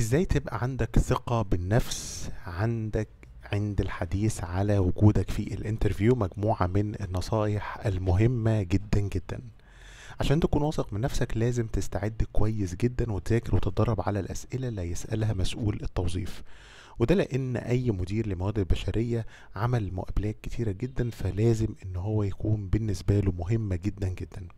ازاي تبقى عندك ثقة بالنفس عندك عند الحديث على وجودك في الانترفيو مجموعة من النصايح المهمة جدا جدا عشان تكون واثق من نفسك لازم تستعد كويس جدا وتذاكر وتتدرب على الأسئلة اللي هيسألها مسؤول التوظيف وده لأن أي مدير لمواد البشرية عمل مقابلات كتيرة جدا فلازم إن هو يكون بالنسبة له مهمة جدا جدا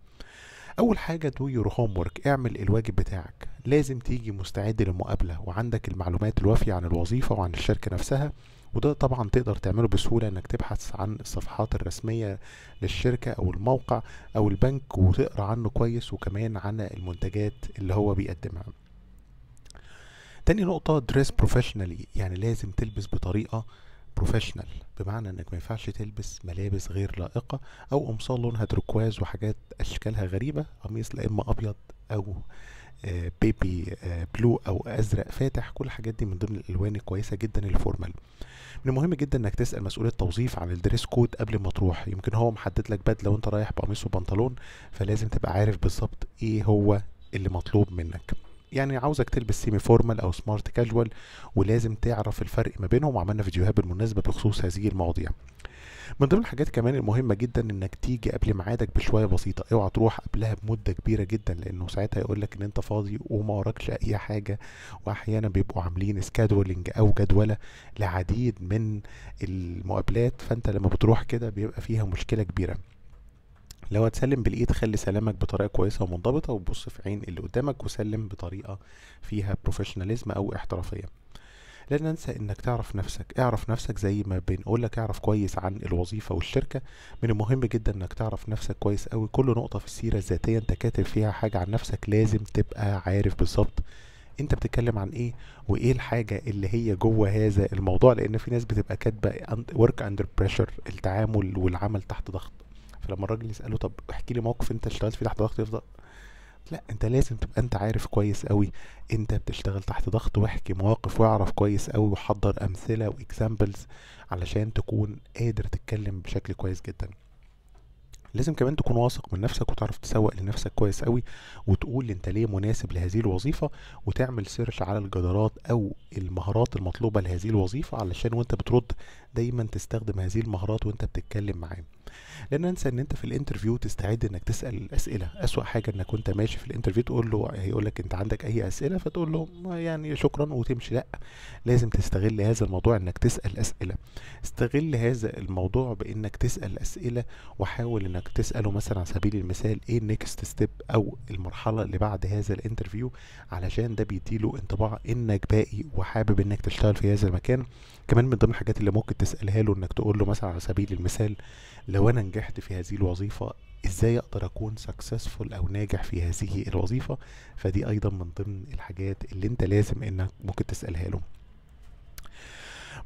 أول حاجة do your homework اعمل الواجب بتاعك لازم تيجي مستعد للمقابلة وعندك المعلومات الوافية عن الوظيفة وعن الشركة نفسها وده طبعا تقدر تعمله بسهولة انك تبحث عن الصفحات الرسمية للشركة او الموقع او البنك وتقرا عنه كويس وكمان عن المنتجات اللي هو بيقدمها تاني نقطة دريس بروفيشنالي يعني لازم تلبس بطريقة بروفيشنال بمعنى انك ما ينفعش تلبس ملابس غير لائقة او قمصان لونها تركواز وحاجات اشكالها غريبة قميص لا اما ابيض او بيبي آه، بلو آه، او ازرق فاتح كل الحاجات دي من ضمن الالوان الكويسه جدا الفورمال من المهم جدا انك تسال مسؤول التوظيف عن الدريس كود قبل ما تروح يمكن هو محدد لك بدله وانت رايح بقميص وبنطلون فلازم تبقى عارف بالظبط ايه هو اللي مطلوب منك يعني عاوزك تلبس سيمي فورمال او سمارت كاجوال ولازم تعرف الفرق ما بينهم وعملنا فيديوهات بالمناسبه بخصوص هذه المواضيع من ضمن الحاجات كمان المهمه جدا انك تيجي قبل ميعادك بشويه بسيطه اوعى تروح قبلها بمده كبيره جدا لانه ساعتها يقول لك ان انت فاضي وما وراكش اي حاجه واحيانا بيبقوا عاملين سكادولينج او جدوله لعديد من المقابلات فانت لما بتروح كده بيبقى فيها مشكله كبيره لو هتسلم بالايد خلي سلامك بطريقه كويسه ومنضبطه وبص في عين اللي قدامك وسلم بطريقه فيها بروفيشناليزم او احترافيه لا ننسى انك تعرف نفسك اعرف نفسك زي ما بنقول لك اعرف كويس عن الوظيفه والشركه من المهم جدا انك تعرف نفسك كويس قوي كل نقطه في السيره الذاتيه انت كاتب فيها حاجه عن نفسك لازم تبقى عارف بالظبط انت بتتكلم عن ايه وايه الحاجه اللي هي جوه هذا الموضوع لان في ناس بتبقى كاتبه ورك اندر بريشر التعامل والعمل تحت ضغط فلما الراجل يساله طب احكي لي موقف انت اشتغلت فيه تحت ضغط يفضل لا انت لازم تبقى انت عارف كويس قوي انت بتشتغل تحت ضغط واحكي مواقف واعرف كويس قوي وحضر امثله واكزامبلز علشان تكون قادر تتكلم بشكل كويس جدا لازم كمان تكون واثق من نفسك وتعرف تسوق لنفسك كويس قوي وتقول انت ليه مناسب لهذه الوظيفه وتعمل سيرش على الجدارات او المهارات المطلوبه لهذه الوظيفه علشان وانت بترد دايما تستخدم هذه المهارات وانت بتتكلم معاه لان انسى ان انت في الانترفيو تستعد انك تسال اسئله اسوا حاجه انك وانت ماشي في الانترفيو تقول له هيقول لك انت عندك اي اسئله فتقول له يعني شكرا وتمشي لا لازم تستغل هذا الموضوع انك تسال اسئله استغل هذا الموضوع بانك تسال اسئله وحاول انك تساله مثلا على سبيل المثال ايه النكست ستيب او المرحله اللي بعد هذا الانترفيو علشان ده بيديله انطباع انك باقي وحابب انك تشتغل في هذا المكان كمان من ضمن الحاجات اللي ممكن تسالها له انك تقول له مثلا على سبيل المثال لو لو انا نجحت في هذه الوظيفه ازاي اقدر اكون سكسسفول او ناجح في هذه الوظيفه فدي ايضا من ضمن الحاجات اللي انت لازم انك ممكن تسالها له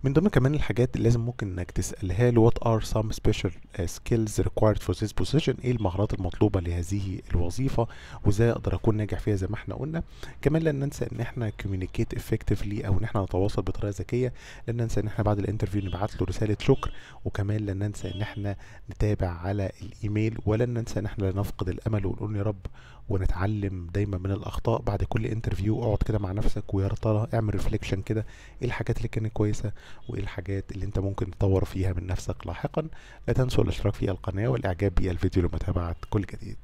من ضمن كمان الحاجات اللي لازم ممكن انك تسالها له وات ار سام سبيشال سكيلز ريكوايرد فور ذيس بوزيشن ايه المهارات المطلوبه لهذه الوظيفه وازاي اقدر اكون ناجح فيها زي ما احنا قلنا كمان لا ننسى ان احنا كوميونيكيت افكتفلي او ان احنا نتواصل بطريقه ذكيه لا ننسى ان احنا بعد الانترفيو نبعت له رساله شكر وكمان لا ننسى ان احنا نتابع على الايميل ولا ننسى ان احنا لا نفقد الامل ونقول يا رب ونتعلم دايما من الاخطاء بعد كل انترفيو اقعد كده مع نفسك ويا ترى اعمل ريفليكشن كده ايه الحاجات اللي كانت كويسه وايه الحاجات اللي انت ممكن تطور فيها من نفسك لاحقا لا تنسوا الاشتراك في القناه والاعجاب بالفيديو لمتابعه كل جديد